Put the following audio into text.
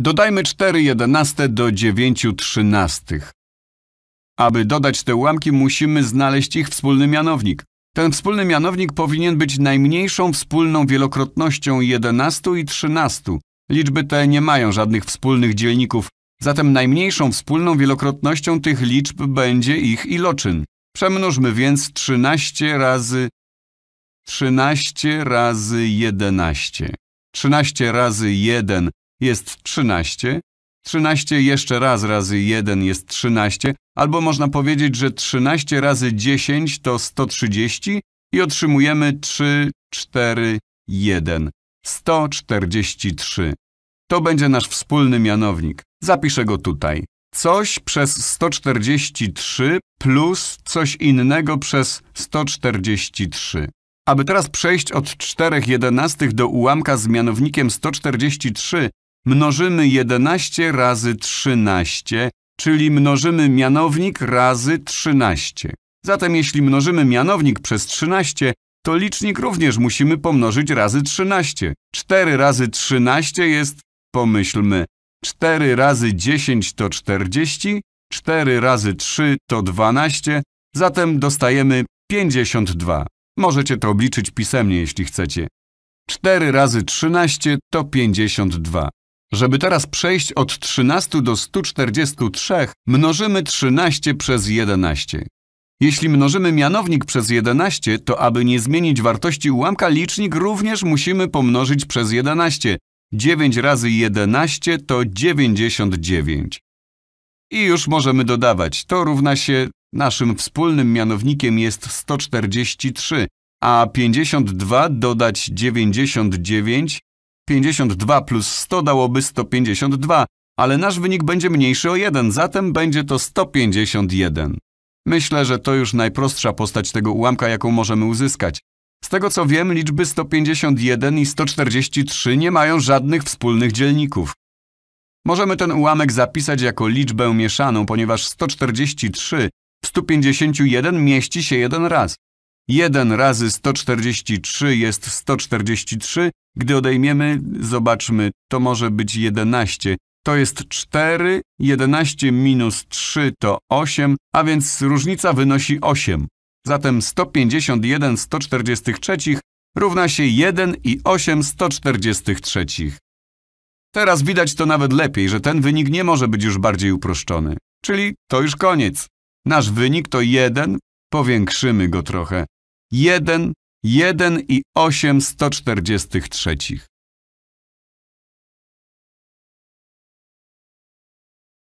Dodajmy 4 jedenaste do 9 trzynastych. Aby dodać te ułamki, musimy znaleźć ich wspólny mianownik. Ten wspólny mianownik powinien być najmniejszą wspólną wielokrotnością 11 i 13. Liczby te nie mają żadnych wspólnych dzielników, zatem najmniejszą wspólną wielokrotnością tych liczb będzie ich iloczyn. Przemnóżmy więc 13 razy 13 razy 11. 13 razy 1 jest 13, 13 jeszcze raz razy 1 jest 13, albo można powiedzieć, że 13 razy 10 to 130 i otrzymujemy 3, 4, 1. 143. To będzie nasz wspólny mianownik. Zapiszę go tutaj. Coś przez 143 plus coś innego przez 143. Aby teraz przejść od 4 jedenastych do ułamka z mianownikiem 143, mnożymy 11 razy 13, czyli mnożymy mianownik razy 13. Zatem jeśli mnożymy mianownik przez 13, to licznik również musimy pomnożyć razy 13. 4 razy 13 jest, pomyślmy, 4 razy 10 to 40, 4 razy 3 to 12, zatem dostajemy 52. Możecie to obliczyć pisemnie, jeśli chcecie. 4 razy 13 to 52. Żeby teraz przejść od 13 do 143, mnożymy 13 przez 11. Jeśli mnożymy mianownik przez 11, to aby nie zmienić wartości ułamka, licznik również musimy pomnożyć przez 11. 9 razy 11 to 99. I już możemy dodawać. To równa się... Naszym wspólnym mianownikiem jest 143, a 52 dodać 99 52 plus 100 dałoby 152, ale nasz wynik będzie mniejszy o 1, zatem będzie to 151. Myślę, że to już najprostsza postać tego ułamka, jaką możemy uzyskać. Z tego co wiem, liczby 151 i 143 nie mają żadnych wspólnych dzielników. Możemy ten ułamek zapisać jako liczbę mieszaną, ponieważ 143 w 151 mieści się jeden raz. 1 razy 143 jest 143, gdy odejmiemy, zobaczmy, to może być 11. To jest 4, 11 minus 3 to 8, a więc różnica wynosi 8. Zatem 151 143 równa się 1 i 8 143. Teraz widać to nawet lepiej, że ten wynik nie może być już bardziej uproszczony. Czyli to już koniec. Nasz wynik to 1, powiększymy go trochę. 1 1 i 8 143.